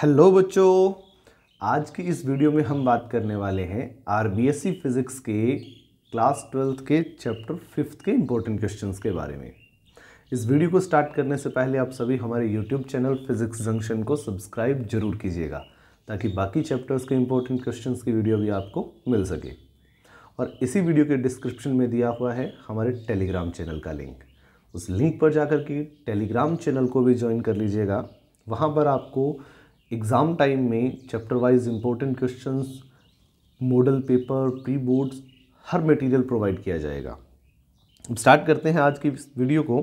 hello बच्चों आज की इस वीडियो में हम बात करने वाले हैं आर फिज़िक्स के क्लास ट्वेल्थ के चैप्टर फिफ्थ के इम्पोर्टेंट क्वेश्चंस के बारे में इस वीडियो को स्टार्ट करने से पहले आप सभी हमारे यूट्यूब चैनल फिज़िक्स जंक्शन को सब्सक्राइब जरूर कीजिएगा ताकि बाकी चैप्टर्स के इम्पोर्टेंट क्वेश्चन की वीडियो भी आपको मिल सके और इसी वीडियो के डिस्क्रिप्शन में दिया हुआ है हमारे टेलीग्राम चैनल का लिंक उस लिंक पर जाकर के टेलीग्राम चैनल को भी ज्वाइन कर लीजिएगा वहाँ पर आपको एग्ज़ाम टाइम में chapter wise important questions model paper pre boards हर मटेरियल प्रोवाइड किया जाएगा हम स्टार्ट करते हैं आज की वीडियो को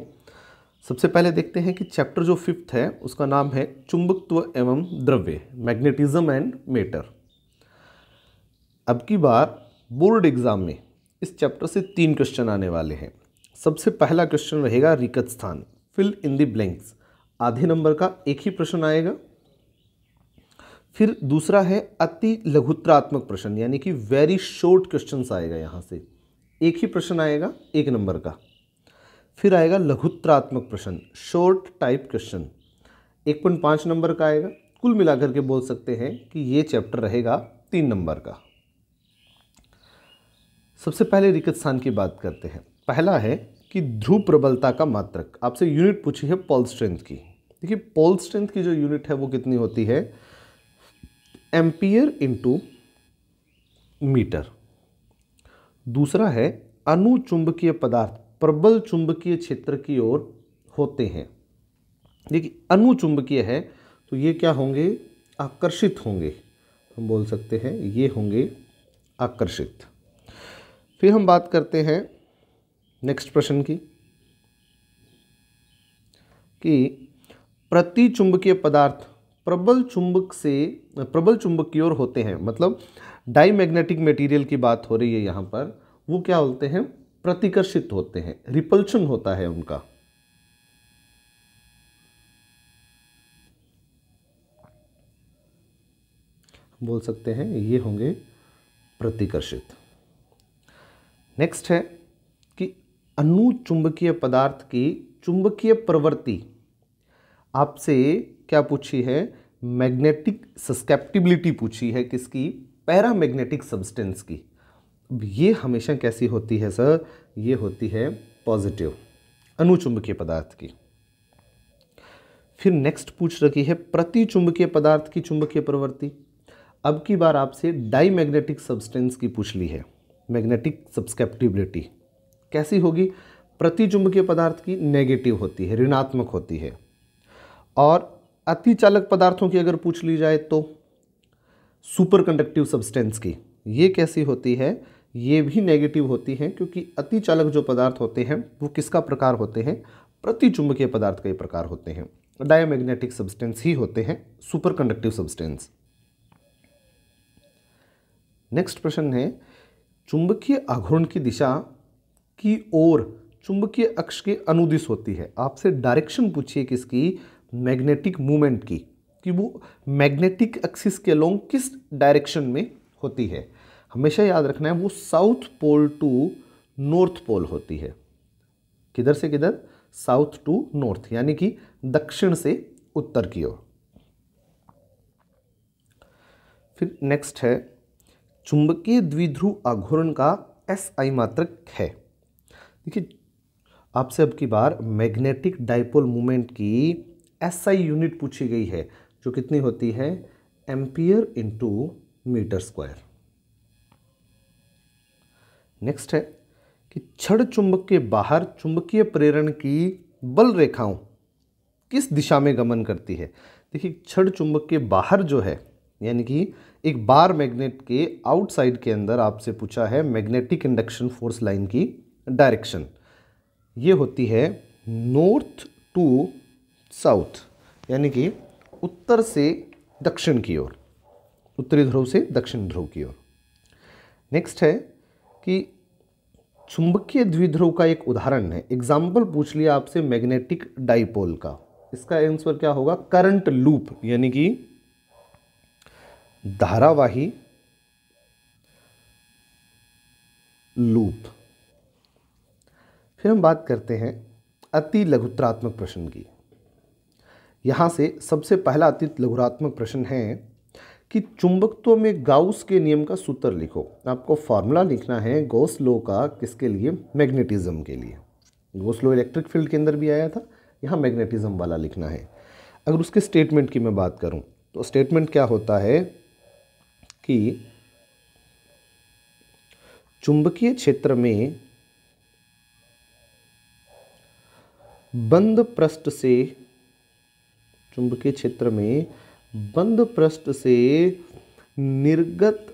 सबसे पहले देखते हैं कि चैप्टर जो फिफ्थ है उसका नाम है चुंबकत्व एवं द्रव्य मैग्नेटिज्म एंड मेटर अब की बार बोर्ड एग्ज़ाम में इस चैप्टर से तीन क्वेश्चन आने वाले हैं सबसे पहला क्वेश्चन रहेगा रिकत स्थान फिल इन द ब्लैंक्स आधे नंबर का एक ही प्रश्न आएगा फिर दूसरा है अति लघुत्रात्मक प्रश्न यानी कि वेरी शॉर्ट क्वेश्चन आएगा यहाँ से एक ही प्रश्न आएगा एक नंबर का फिर आएगा लघुत्रात्मक प्रश्न शॉर्ट टाइप क्वेश्चन एक पॉइंट पाँच नंबर का आएगा कुल मिलाकर के बोल सकते हैं कि ये चैप्टर रहेगा तीन नंबर का सबसे पहले रिक्त स्थान की बात करते हैं पहला है कि ध्रुव प्रबलता का मात्रक आपसे यूनिट पूछी है पॉल स्ट्रेंथ की देखिए पॉल स्ट्रेंथ की जो यूनिट है वो कितनी होती है एम्पियर इंटू मीटर दूसरा है अनुचुंबकीय पदार्थ प्रबल चुंबकीय क्षेत्र की ओर होते हैं देखिए अनुचुंबकीय है तो ये क्या होंगे आकर्षित होंगे हम बोल सकते हैं ये होंगे आकर्षित फिर हम बात करते हैं नेक्स्ट प्रश्न की कि चुंबकीय पदार्थ प्रबल चुंबक से प्रबल ओर होते हैं मतलब डाईमैग्नेटिक मटेरियल की बात हो रही है यहाँ पर वो क्या होते हैं प्रतिकर्षित होते हैं रिपल्शन होता है उनका बोल सकते हैं ये होंगे प्रतिकर्षित नेक्स्ट है कि अनुचुंबकीय पदार्थ की चुंबकीय प्रवृत्ति आपसे क्या पूछी है मैग्नेटिक सस्केप्टिबिलिटी पूछी है किसकी पैरा मैग्नेटिक सब्सटेंस की अब ये हमेशा कैसी होती है सर ये होती है पॉजिटिव अनुचुंबकीय पदार्थ की फिर नेक्स्ट पूछ रखी है प्रति चुंबकीय पदार्थ की चुंबकीय प्रवृत्ति अब की बार आपसे डाई मैग्नेटिक सब्सटेंस की पूछ ली है मैग्नेटिक सब्सकेप्टिबिलिटी कैसी होगी प्रति चुंबकीय पदार्थ की नेगेटिव होती है ऋणात्मक होती है और चालक पदार्थों की अगर पूछ ली जाए तो सुपर कंडक्टिव सब्सटेंस की ये कैसी होती है ये भी नेगेटिव होती है क्योंकि अति चालक जो पदार्थ होते हैं वो किसका प्रकार होते हैं चुंबकीय पदार्थ के प्रकार होते हैं डायमैग्नेटिक सब्सटेंस ही होते हैं सुपर कंडक्टिव सब्सटेंस नेक्स्ट प्रश्न है चुंबकीय आघूर्ण की दिशा की ओर चुंबकीय अक्ष के अनुदिश होती है आपसे डायरेक्शन पूछिए किसकी मैग्नेटिक मूवमेंट की कि वो मैग्नेटिक एक्सिस के अलोंग किस डायरेक्शन में होती है हमेशा याद रखना है वो south pole to north pole होती है किधर से किधर साउथ टू नॉर्थ यानी कि दक्षिण से उत्तर की ओर फिर नेक्स्ट है चुंबकीय द्विध्रुव आघूर्ण का एस आई मात्रक है देखिए आपसे अब की बार मैग्नेटिक डाइपोल मूवमेंट की एसआई यूनिट पूछी गई है जो कितनी होती है ampere into metre square next है कि छड़ चुंबक के बाहर चुंबकीय प्रेरण की बल रेखाओं किस दिशा में गमन करती है देखिए छड़ चुंबक के बाहर जो है यानी कि एक बार मैग्नेट के आउटसाइड के अंदर आपसे पूछा है मैग्नेटिक इंडक्शन फोर्स लाइन की डायरेक्शन ये होती है नॉर्थ टू साउथ यानी कि उत्तर से दक्षिण की ओर उत्तरी ध्रुव से दक्षिण ध्रुव की ओर नेक्स्ट है कि चुंबकीय द्विध्रुव का एक उदाहरण है एग्जाम्पल पूछ लिया आपसे मैग्नेटिक डाइपोल का इसका आंसर क्या होगा करंट लूप यानी कि धारावाही लूप फिर हम बात करते हैं अति लघुत्रात्मक प्रश्न की यहाँ से सबसे पहला अतीत लघुरात्मक प्रश्न है कि चुंबकत्व में गाउस के नियम का सूत्र लिखो आपको फार्मूला लिखना है गौस लो का किसके लिए मैग्नेटिज्म के लिए गौस लो इलेक्ट्रिक फील्ड के अंदर भी आया था यहाँ मैग्नेटिज्म वाला लिखना है अगर उसके स्टेटमेंट की मैं बात करूँ तो स्टेटमेंट क्या होता है कि चुंबकीय क्षेत्र में बंद पृष्ठ से चुंबकीय क्षेत्र में बंद पृष्ठ से निर्गत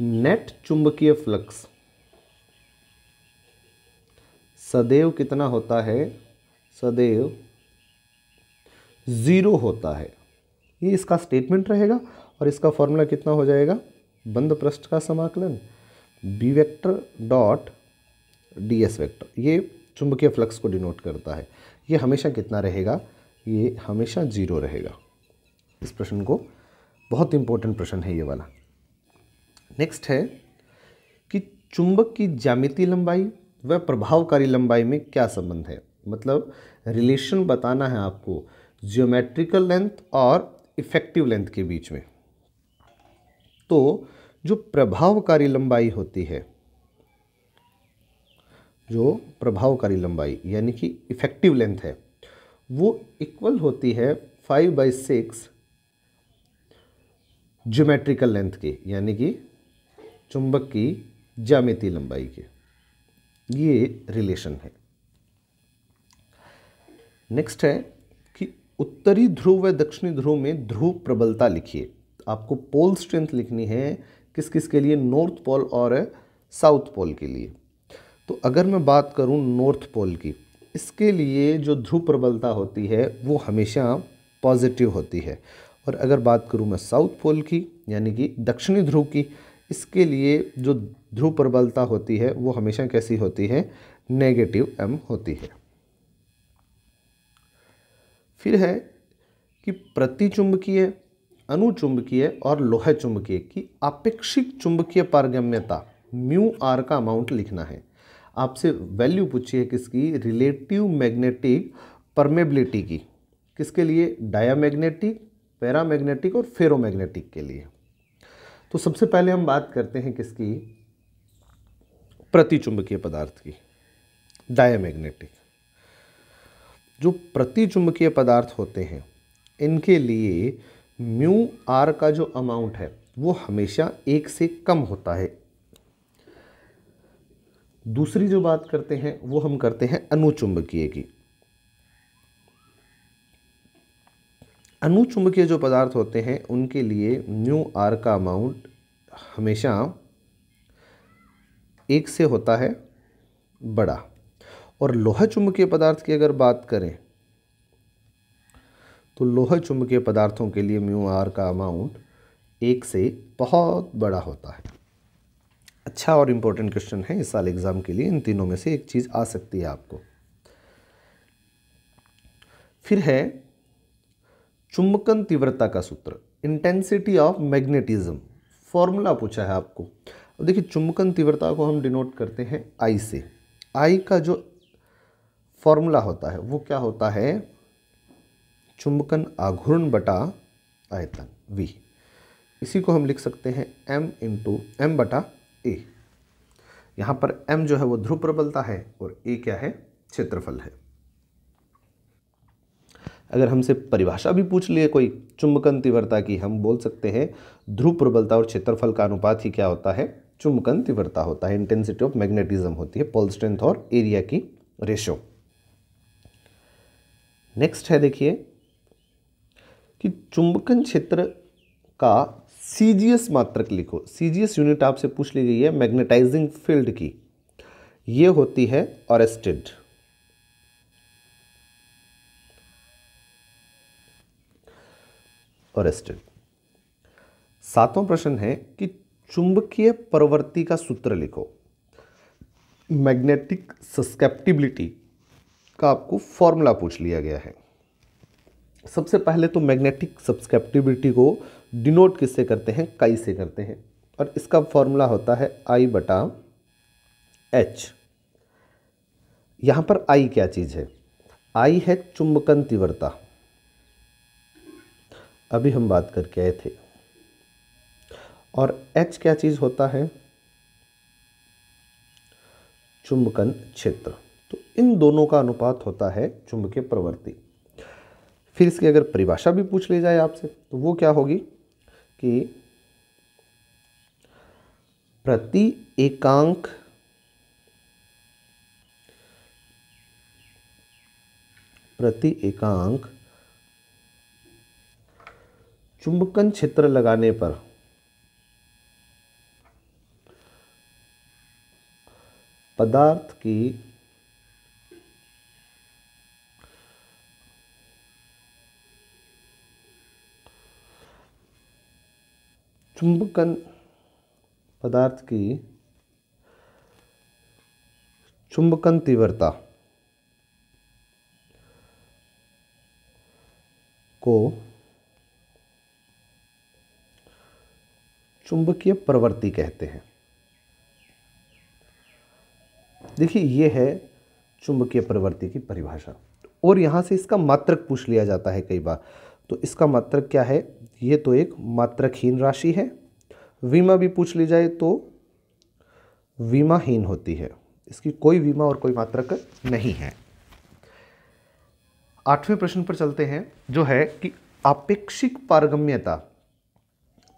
नेट चुंबकीय फ्लक्स सदैव कितना होता है सदैव ज़ीरो होता है ये इसका स्टेटमेंट रहेगा और इसका फॉर्मूला कितना हो जाएगा बंद पृष्ठ का समाकलन B vector dot D S vector ये चुंबकीय फ्लक्स को डिनोट करता है ये हमेशा कितना रहेगा ये हमेशा ज़ीरो रहेगा इस प्रश्न को बहुत इंपॉर्टेंट प्रश्न है ये वाला नेक्स्ट है कि चुंबक की ज्यामिति लंबाई व प्रभावकारी लंबाई में क्या संबंध है मतलब रिलेशन बताना है आपको जियोमेट्रिकल लेंथ और इफेक्टिव लेंथ के बीच में तो जो प्रभावकारी लंबाई होती है जो प्रभावकारी लंबाई यानी कि इफेक्टिव लेंथ है वो इक्वल होती है five by six geometrical length की यानी कि चुंबक की ज्यामिति लंबाई के ये रिलेशन है नेक्स्ट है कि उत्तरी ध्रुव व दक्षिणी ध्रुव में ध्रुव प्रबलता लिखिए आपको पोल स्ट्रेंथ लिखनी है किस किस के लिए नॉर्थ पोल और साउथ पोल के लिए तो अगर मैं बात करूं नॉर्थ पोल की इसके लिए जो ध्रुव प्रबलता होती है वो हमेशा पॉजिटिव होती है और अगर बात करूँ मैं साउथ पोल की यानी कि दक्षिणी ध्रुव की इसके लिए जो ध्रुव प्रबलता होती है वो हमेशा कैसी होती है नेगेटिव एम होती है फिर है कि प्रतिचुंबकीय अनुचुंबकीय और लोह चुंबकीय की आपेक्षिक चुंबकीय पारगम्यता म्यू आर का अमाउंट लिखना है आपसे वैल्यू पूछी है किसकी रिलेटिव मैग्नेटिक परमेबिलिटी की किसके लिए डायामैग्नेटिक पैरामैग्नेटिक और फेरोमैग्नेटिक के लिए तो सबसे पहले हम बात करते हैं किसकी प्रतिचुंबकीय पदार्थ की डायामैग्नेटिक जो प्रतिचुंबकीय पदार्थ होते हैं इनके लिए म्यू आर का जो अमाउंट है वो हमेशा एक से कम होता है दूसरी जो बात करते हैं वो हम करते हैं अनुचुंबकीय की अनुचुंबकीय जो पदार्थ होते हैं उनके लिए न्यू आर का अमाउंट हमेशा एक से होता है बड़ा और लोह चुंबकीय पदार्थ की अगर बात करें तो लोह चुंबकीय पदार्थों के लिए म्यू आर का अमाउंट एक से बहुत बड़ा होता है अच्छा और इम्पोर्टेंट क्वेश्चन है इस साल एग्ज़ाम के लिए इन तीनों में से एक चीज़ आ सकती है आपको फिर है चुंबकन तीव्रता का सूत्र इंटेंसिटी ऑफ मैग्नेटिज्म फॉर्मूला पूछा है आपको अब देखिए चुंबकन तीव्रता को हम डिनोट करते हैं आई से आई का जो फॉर्मूला होता है वो क्या होता है चुंबकन आघूर्ण बटा आयतन वी इसी को हम लिख सकते हैं एम इंटू एम बटा ए यहां पर एम जो है वो ध्रुव प्रबलता है और ए क्या है क्षेत्रफल है अगर हमसे परिभाषा भी पूछ लिए कोई चुंबकन तीव्रता की हम बोल सकते हैं ध्रुव प्रबलता और क्षेत्रफल का अनुपात ही क्या होता है चुंबकन तीव्रता होता है इंटेंसिटी ऑफ मैग्नेटिज्म होती है पोल स्ट्रेंथ और एरिया की रेशो नेक्स्ट है देखिए कि चुंबकन क्षेत्र का सी मात्रक लिखो सी जी यूनिट आपसे पूछ ली गई है मैग्नेटाइजिंग फील्ड की ये होती है ऑरेस्टेड ऑरेस्टेड सातवां प्रश्न है कि चुंबकीय प्रवृत्ति का सूत्र लिखो मैग्नेटिक सस्केप्टिबिलिटी का आपको फॉर्मूला पूछ लिया गया है सबसे पहले तो मैग्नेटिक सब्सकेप्टिबिलिटी को डिनोट किससे करते हैं काई से करते हैं और इसका फॉर्मूला होता है आई बटा एच यहाँ पर आई क्या चीज़ है आई है चुंबकन तीव्रता अभी हम बात करके आए थे और एच क्या चीज़ होता है चुंबकन क्षेत्र तो इन दोनों का अनुपात होता है चुंबकीय प्रवृत्ति फिर इसकी अगर परिभाषा भी पूछ ली जाए आपसे तो वो क्या होगी के प्रति एकांक प्रति एकांक चुंबकन क्षेत्र लगाने पर पदार्थ की चुंबकन पदार्थ की चुंबकन तीव्रता को चुंबकीय प्रवृत्ति कहते हैं देखिए ये है चुंबकीय प्रवृत्ति की परिभाषा और यहां से इसका मात्रक पूछ लिया जाता है कई बार तो इसका मात्रक क्या है ये तो एक मात्रकहीन राशि है वीमा भी पूछ ली जाए तो वीमाहीन होती है इसकी कोई बीमा और कोई मात्रक नहीं है आठवें प्रश्न पर चलते हैं जो है कि आपेक्षिक पारगम्यता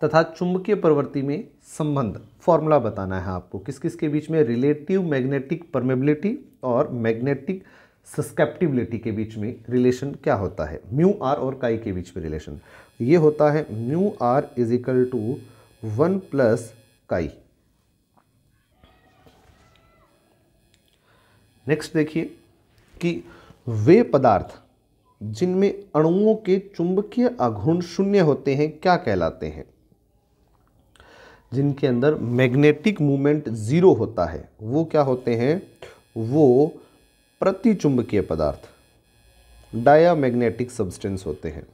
तथा चुंबकीय प्रवृत्ति में संबंध फॉर्मूला बताना है आपको किस किस के बीच में रिलेटिव मैग्नेटिक परमेबिलिटी और मैग्नेटिक सस्केप्टिबिलिटी के बीच में रिलेशन क्या होता है म्यू आर और काई के बीच में रिलेशन ये होता है mu R is equal to one plus chi next देखिए कि वे पदार्थ जिनमें अणुओं के चुंबकीय आघूर्ण शून्य होते हैं क्या कहलाते हैं जिनके अंदर मैग्नेटिक मूवमेंट ज़ीरो होता है वो क्या होते हैं वो प्रतिचुंबकीय पदार्थ डाया मैग्नेटिक सब्सटेंस होते हैं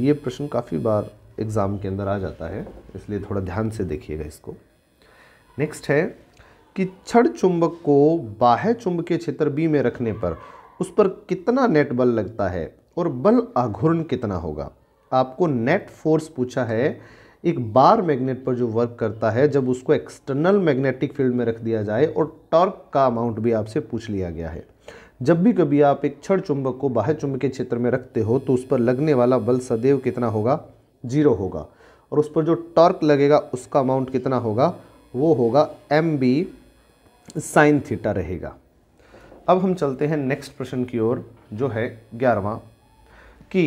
ये प्रश्न काफ़ी बार एग्ज़ाम के अंदर आ जाता है इसलिए थोड़ा ध्यान से देखिएगा इसको नेक्स्ट है कि छड़ चुंबक को बाह्य चुंबकीय क्षेत्र बी में रखने पर उस पर कितना नेट बल लगता है और बल आघूर्ण कितना होगा आपको नेट फोर्स पूछा है एक बार मैग्नेट पर जो वर्क करता है जब उसको एक्सटर्नल मैग्नेटिक फील्ड में रख दिया जाए और टॉर्क का अमाउंट भी आपसे पूछ लिया गया है जब भी कभी आप एक क्षण चुंबक को बाह्य चुंबकीय क्षेत्र में रखते हो तो उस पर लगने वाला बल सदैव कितना होगा जीरो होगा और उस पर जो टॉर्क लगेगा उसका अमाउंट कितना होगा वो होगा एम बी साइन थीटा रहेगा अब हम चलते हैं नेक्स्ट प्रश्न की ओर जो है ग्यारहवा कि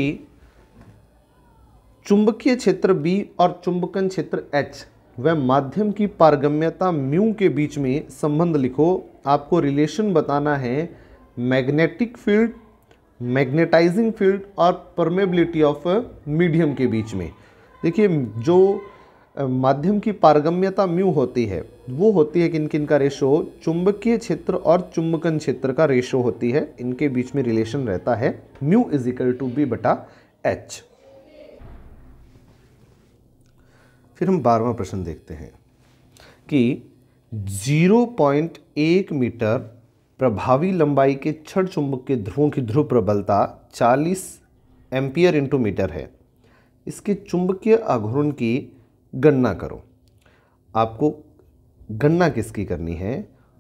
चुंबकीय क्षेत्र बी और चुंबकन क्षेत्र एच व माध्यम की पारगम्यता म्यू के बीच में संबंध लिखो आपको रिलेशन बताना है मैग्नेटिक फील्ड मैग्नेटाइजिंग फील्ड और परमेबिलिटी ऑफ मीडियम के बीच में देखिए जो माध्यम की पारगम्यता म्यू होती है वो होती है किन किन का रेशो चुंबकीय क्षेत्र और चुंबकन क्षेत्र का रेशो होती है इनके बीच में रिलेशन रहता है mu is equal to B बटा एच फिर हम बारहवा प्रश्न देखते हैं कि 0.1 मीटर प्रभावी लंबाई के छठ चुंबक के ध्रुवों की ध्रुव प्रबलता 40 एम्पियर इंटू मीटर है इसके चुंबकीय आघूर्ण की गणना करो आपको गणना किसकी करनी है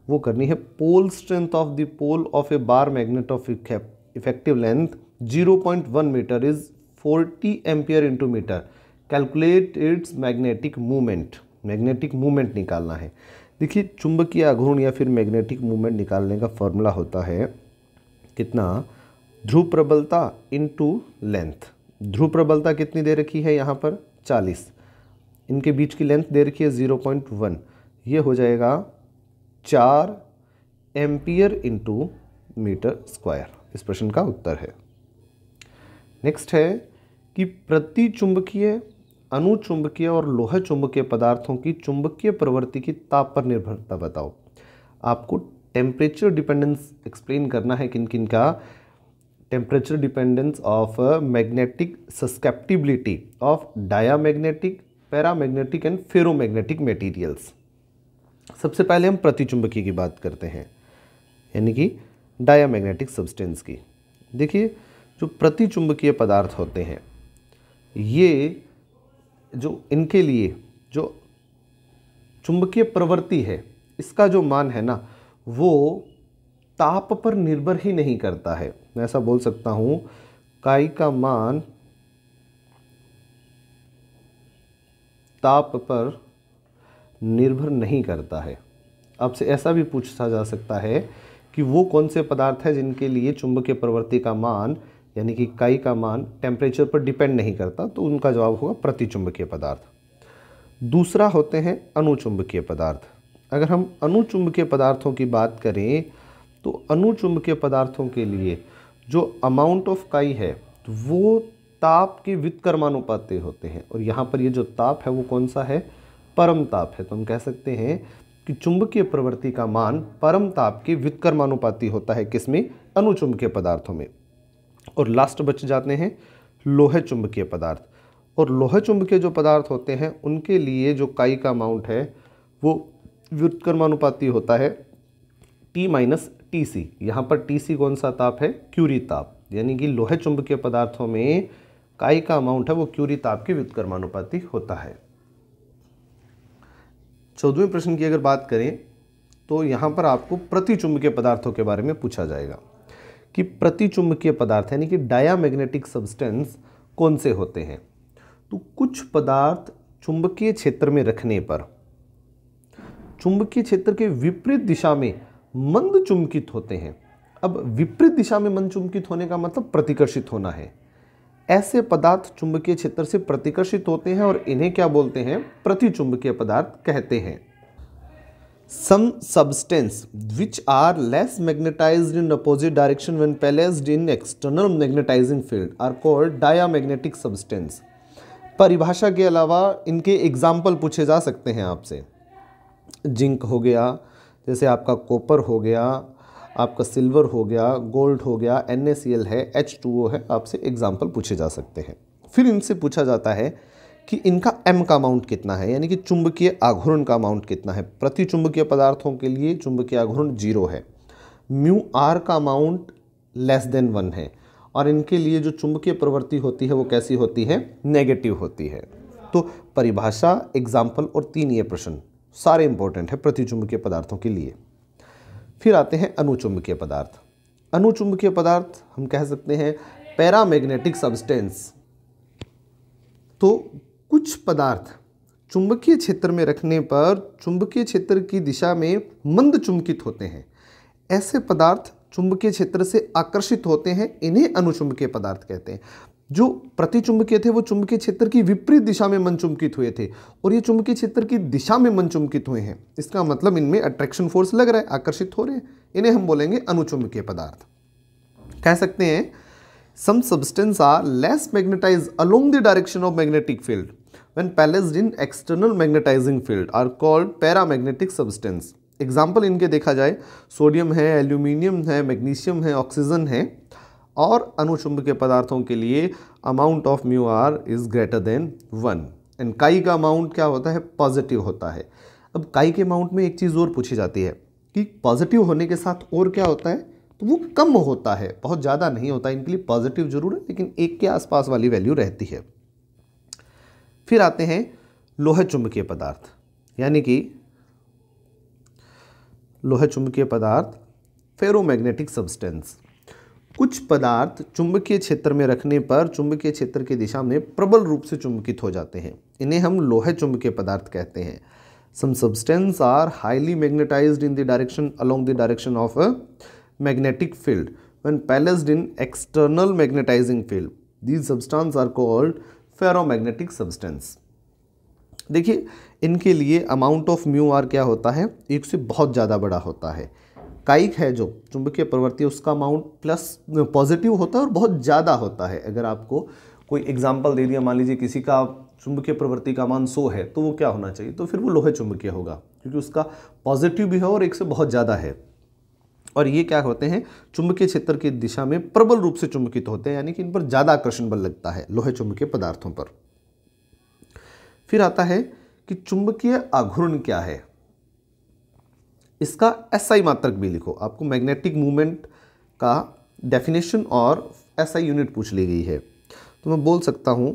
वो करनी है pole strength of the pole of a bar magnet of effective length 0.1 metre is 40 ampere into metre calculate its magnetic movement magnetic movement निकालना है देखिए चुंबकीय आघूर्ण या फिर मैग्नेटिक मूवमेंट निकालने का फॉर्मूला होता है कितना ध्रुव प्रबलता इनटू लेंथ ध्रुव प्रबलता कितनी दे रखी है यहाँ पर 40 इनके बीच की लेंथ दे रखी है 0.1 ये हो जाएगा चार एम्पियर इंटू मीटर स्क्वायर इस प्रश्न का उत्तर है नेक्स्ट है कि प्रति चुंबकीय अनुचुंबकीय और लोह चुंबकीय पदार्थों की चुंबकीय प्रवृत्ति की ताप पर निर्भरता बताओ आपको टेम्परेचर डिपेंडेंस एक्सप्लेन करना है किन किन का temperature dependence of magnetic susceptibility of diamagnetic paramagnetic and ferromagnetic materials सबसे पहले हम प्रतिचुंबकीय की बात करते हैं यानी कि डायामैग्नेटिक सब्सटेंस की देखिए जो प्रतिचुंबकीय पदार्थ होते हैं ये जो इनके लिए जो चुंबकीय प्रवृत्ति है इसका जो मान है ना वो ताप पर निर्भर ही नहीं करता है मैं ऐसा बोल सकता हूँ काई का मान ताप पर निर्भर नहीं करता है आपसे ऐसा भी पूछा जा सकता है कि वो कौन से पदार्थ है जिनके लिए चुंबकीय प्रवृत्ति का मान यानी कि काई का मान टेम्परेचर पर डिपेंड नहीं करता तो उनका जवाब होगा प्रतिचुंबकीय पदार्थ दूसरा होते हैं अनुचुंबकीय पदार्थ अगर हम अनुचुंबकीय पदार्थों की बात करें तो अनुचुंबकीय पदार्थों के लिए जो अमाउंट ऑफ काई है वो ताप के व्युत्कर्मानुपाते होते हैं और यहाँ पर ये जो ताप है वो कौन सा है परम ताप है तो हम कह सकते हैं कि चुंबकीय प्रवृत्ति का मान परम ताप के व्युत्कर्मानुपाती होता है किसमें अनुचुंबकीय पदार्थों में और लास्ट बच जाते हैं लोहे चुंबकीय पदार्थ और लोहे चुंबकीय जो पदार्थ होते हैं उनके लिए जो काई का अमाउंट है वो व्युत्कर्मानुपाती होता है टी माइनस टी सी यहाँ पर टी सी कौन सा ताप है क्यूरी ताप यानी कि लोहे चुंबकीय पदार्थों में काई का अमाउंट है वो क्यूरी ताप के व्युत्कर्मानुपाती होता है चौदहवें प्रश्न की अगर बात करें तो यहाँ पर आपको प्रति चुंबकीय पदार्थों के बारे में पूछा जाएगा कि प्रतिचुंबकीय पदार्थ यानी कि डायामैग्नेटिक सब्सटेंस कौन से होते हैं तो कुछ पदार्थ चुंबकीय क्षेत्र में रखने पर चुंबकीय क्षेत्र के विपरीत दिशा में मंद चुंबकित होते हैं अब विपरीत दिशा में मंद चुंबकित होने का मतलब प्रतिकर्षित होना है ऐसे पदार्थ चुंबकीय क्षेत्र से प्रतिकर्षित होते हैं और इन्हें क्या बोलते हैं प्रतिचुंबकीय पदार्थ कहते हैं some substance which are less magnetized in opposite direction when placed in external magnetizing field are called diamagnetic substance परिभाषा के अलावा इनके एग्जाम्पल पूछे जा सकते हैं आपसे जिंक हो गया जैसे आपका कॉपर हो गया आपका सिल्वर हो गया गोल्ड हो गया एन है एच है आपसे एग्जाम्पल पूछे जा सकते हैं फिर इनसे पूछा जाता है कि इनका एम का अमाउंट कितना है यानी कि चुंबकीय आघूर्ण का अमाउंट कितना है प्रति चुंबकीय पदार्थों के लिए चुंबकीय आघूर्ण जीरो है म्यू आर का अमाउंट लेस देन वन है और इनके लिए जो चुंबकीय प्रवृत्ति होती है वो कैसी होती है नेगेटिव होती है तो परिभाषा एग्जाम्पल और तीन ये प्रश्न सारे इंपॉर्टेंट है प्रति चुंबकीय पदार्थों के लिए फिर आते हैं अनुचुंबकीय पदार्थ अनुचुंबकीय पदार्थ हम कह सकते हैं पैरामैग्नेटिक सब्सटेंस तो कुछ पदार्थ चुंबकीय क्षेत्र में रखने पर चुंबकीय क्षेत्र की दिशा में मंद चुंबकित होते हैं ऐसे पदार्थ चुंबकीय क्षेत्र से आकर्षित होते हैं इन्हें अनुचुंबकीय पदार्थ कहते हैं जो प्रतिचुंबकीय थे वो चुंबकीय क्षेत्र की विपरीत दिशा में मन चुंबकित हुए थे और ये चुंबकीय क्षेत्र की दिशा में मन चुंबकित हुए हैं इसका मतलब इनमें अट्रैक्शन फोर्स लग रहा है आकर्षित हो रहे हैं इन्हें हम बोलेंगे अनुचुंबकीय पदार्थ कह सकते हैं some substance are less magnetise along the direction of magnetic field when placed in external magnetising field are called paramagnetic substance example इनके देखा जाए सोडियम है एल्यूमिनियम है मैग्नीशियम है ऑक्सीजन है और के पदार्थों के लिए amount of mu R is greater than one and chi का अमाउंट क्या होता है पॉजिटिव होता है अब काई के अमाउंट में एक चीज़ और पूछी जाती है कि पॉजिटिव होने के साथ और क्या होता है तो वो कम होता है बहुत ज़्यादा नहीं होता इनके लिए पॉजिटिव जरूर है लेकिन एक के आसपास वाली वैल्यू रहती है फिर आते हैं लोह चुंबकीय पदार्थ यानी कि लोहे चुंबकीय पदार्थ फेरोमैग्नेटिक सब्सटेंस कुछ पदार्थ चुंबकीय क्षेत्र में रखने पर चुंबकीय क्षेत्र की दिशा में प्रबल रूप से चुंबकित हो जाते हैं इन्हें हम लोह चुंबकीय पदार्थ कहते हैं some substance are highly magnetise in the direction along the direction of a magnetic field when placed in external magnetising field these substance are called ferromagnetic substance देखिए इनके लिए अमाउंट ऑफ म्यू आर क्या होता है एक से बहुत ज़्यादा बड़ा होता है काइक है जो चुंबकीय प्रवृत्ति उसका अमाउंट प्लस पॉजिटिव होता है और बहुत ज़्यादा होता है अगर आपको कोई एग्जाम्पल दे दिया मान लीजिए किसी का चुंबकीय प्रवृत्ति का मान सो है तो वो क्या होना चाहिए तो फिर वो लोहे चुंबकीय होगा क्योंकि उसका पॉजिटिव भी है और एक से बहुत ज़्यादा है और ये क्या होते हैं चुंबकीय क्षेत्र की दिशा में प्रबल रूप से चुंबकित होते हैं यानी कि इन पर ज़्यादा आकर्षण बल लगता है लोहे चुंबकीय पदार्थों पर फिर आता है कि चुंबकीय आघूर्ण क्या है इसका एसआई मात्रक भी लिखो आपको मैग्नेटिक मूवमेंट का डेफिनेशन और एसआई यूनिट पूछ ली गई है तो मैं बोल सकता हूं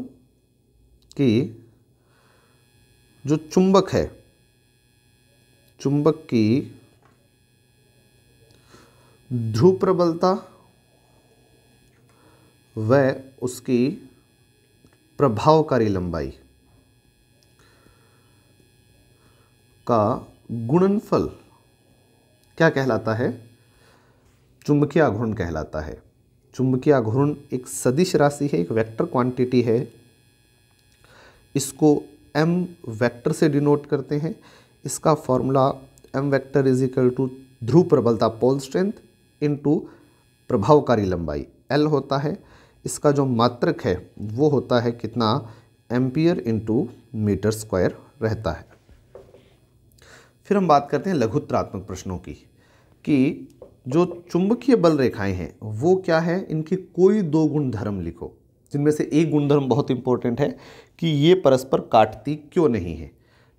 कि जो चुंबक है चुंबक की ध्रुव प्रबलता व उसकी प्रभावकारी लंबाई का गुणनफल क्या कहलाता है चुंबकीय आघूर्ण कहलाता है चुंबकीय आघूर्ण एक सदिश राशि है एक वेक्टर क्वांटिटी है इसको एम वेक्टर से डिनोट करते हैं इसका formula M vector is equal to ध्रुव प्रबलता पोल स्ट्रेंथ इनटू प्रभावकारी लंबाई एल होता है इसका जो मात्रक है वो होता है कितना एम्पियर इंटू मीटर स्क्वायर रहता है फिर हम बात करते हैं लघुत्रात्मक प्रश्नों की कि जो चुंबकीय बल रेखाएं हैं वो क्या है इनके कोई दो गुणधर्म लिखो जिनमें से एक गुणधर्म बहुत इंपॉर्टेंट है कि ये परस्पर काटती क्यों नहीं है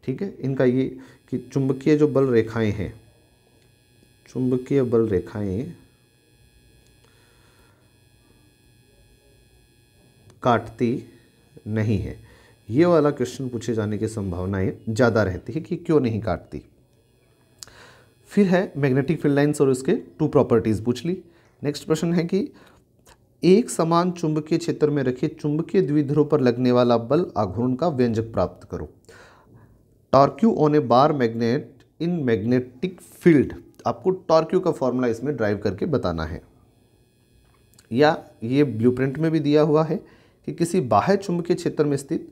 ठीक है इनका ये कि चुंबकीय जो बल रेखाएं हैं चुंबकीय बल रेखाएं काटती नहीं है ये वाला क्वेश्चन पूछे जाने की संभावनाएं ज़्यादा रहती है कि क्यों नहीं काटती फिर है मैग्नेटिक फील्ड लाइंस और उसके टू प्रॉपर्टीज़ पूछ ली नेक्स्ट प्रश्न है कि एक समान चुंबकीय क्षेत्र में रखे चुंबकीय द्विध्रुव पर लगने वाला बल आघूर्ण का व्यंजक प्राप्त करो torque on a bar magnet in magnetic field आपको टॉर्क्यू का फॉर्मूला इसमें ड्राइव करके बताना है या ये ब्लूप्रिंट में भी दिया हुआ है कि किसी बाह्य चुंबकीय क्षेत्र में स्थित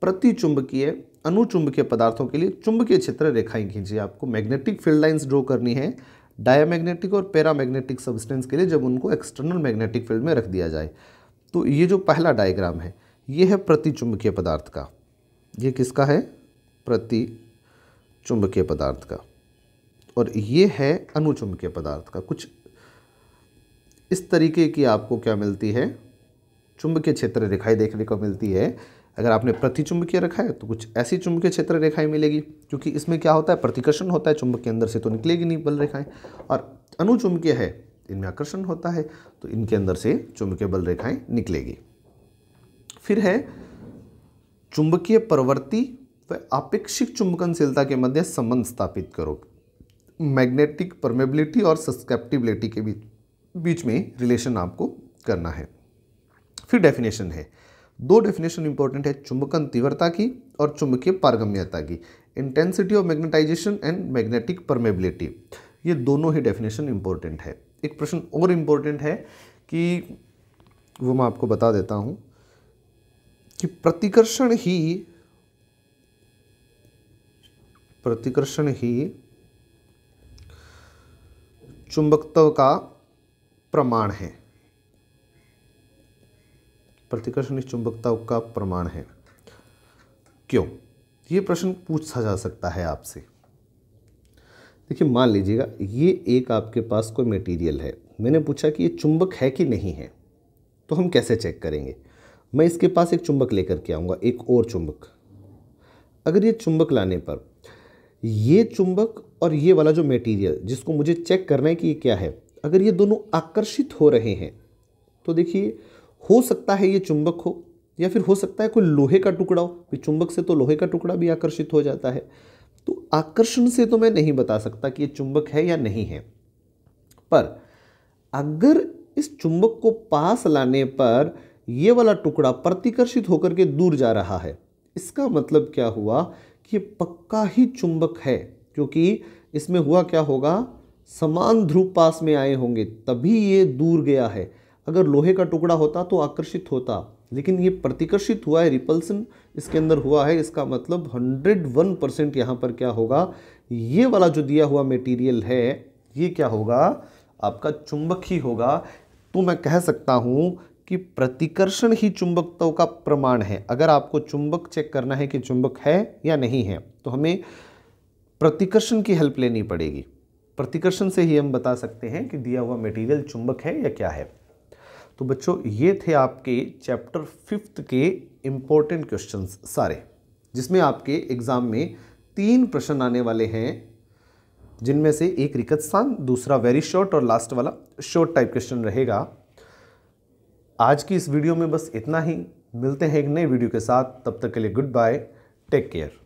प्रति चुंबकीय अनुचुंबकीय पदार्थों के लिए चुंबकीय क्षेत्र रेखाएं खींचिए आपको मैग्नेटिक फील्ड लाइंस ड्रॉ करनी है डायमैग्नेटिक और पैरामैग्नेटिक सब्सटेंस के लिए जब उनको एक्सटर्नल मैग्नेटिक फील्ड में रख दिया जाए तो ये जो पहला डायग्राम है ये है प्रति चुंबकीय पदार्थ का ये किसका है प्रति चुंबकीय पदार्थ का और ये है अनुचुंबकीय पदार्थ का कुछ इस तरीके की आपको क्या मिलती है चुंबकीय क्षेत्र रेखाएं देखने को मिलती है अगर आपने प्रतिचुंबकीय रखा है तो कुछ ऐसी चुंबकीय क्षेत्र रेखाएं मिलेगी क्योंकि इसमें क्या होता है प्रतिकर्षण होता है चुंबक के अंदर से तो निकलेगी नहीं बल रेखाएं और अनुचुंबकीय है इनमें आकर्षण होता है तो इनके अंदर से चुंबकीय बल रेखाएं निकलेगी फिर है चुंबकीय प्रवृत्ति व आपेक्षिक चुंबकनशीलता के मध्य संबंध स्थापित करो मैग्नेटिक परमेबिलिटी और सस्केप्टिबिलिटी के बीच बीच में रिलेशन आपको करना है फिर डेफिनेशन है दो डेफिनेशन इंपॉर्टेंट है चुंबकन तीव्रता की और चुंबकीय पारगम्यता की intensity of magnetisation and magnetic permeability ये दोनों ही डेफिनेशन इंपॉर्टेंट है एक प्रश्न और इम्पोर्टेंट है कि वो मैं आपको बता देता हूँ कि प्रतिकर्षण ही प्रतिकर्षण ही चुंबकत्व का प्रमाण है प्रतिकर्षण चुंबकत्व का प्रमाण है क्यों ये प्रश्न पूछा जा सकता है आपसे देखिए मान लीजिएगा ये एक आपके पास कोई मटेरियल है मैंने पूछा कि ये चुंबक है कि नहीं है तो हम कैसे चेक करेंगे मैं इसके पास एक चुंबक लेकर के आऊँगा एक और चुंबक अगर ये चुंबक लाने पर ये चुंबक और ये वाला जो मटेरियल जिसको मुझे चेक करना है कि ये क्या है अगर ये दोनों आकर्षित हो रहे हैं तो देखिए हो सकता है ये चुंबक हो या फिर हो सकता है कोई लोहे का टुकड़ा हो फिर चुंबक से तो लोहे का टुकड़ा भी आकर्षित हो जाता है तो आकर्षण से तो मैं नहीं बता सकता कि ये चुंबक है या नहीं है पर अगर इस चुंबक को पास लाने पर ये वाला टुकड़ा प्रतिकर्षित होकर के दूर जा रहा है इसका मतलब क्या हुआ कि ये पक्का ही चुंबक है क्योंकि इसमें हुआ क्या होगा समान ध्रुव पास में आए होंगे तभी ये दूर गया है अगर लोहे का टुकड़ा होता तो आकर्षित होता लेकिन ये प्रतिकर्षित हुआ है रिपल्सन इसके अंदर हुआ है इसका मतलब 101 परसेंट यहाँ पर क्या होगा ये वाला जो दिया हुआ मटेरियल है ये क्या होगा आपका चुंबक ही होगा तो मैं कह सकता हूँ कि प्रतिकर्षण ही चुंबकत्व का प्रमाण है अगर आपको चुंबक चेक करना है कि चुंबक है या नहीं है तो हमें प्रतिकर्षण की हेल्प लेनी पड़ेगी प्रतिकर्षण से ही हम बता सकते हैं कि दिया हुआ मटेरियल चुंबक है या क्या है तो बच्चों ये थे आपके चैप्टर फिफ्थ के इम्पोर्टेंट क्वेश्चंस सारे जिसमें आपके एग्ज़ाम में तीन प्रश्न आने वाले हैं जिनमें से एक रिकत स्थान दूसरा वेरी शॉर्ट और लास्ट वाला शॉर्ट टाइप क्वेश्चन रहेगा आज की इस वीडियो में बस इतना ही मिलते हैं एक नए वीडियो के साथ तब तक के लिए गुड बाय टेक केयर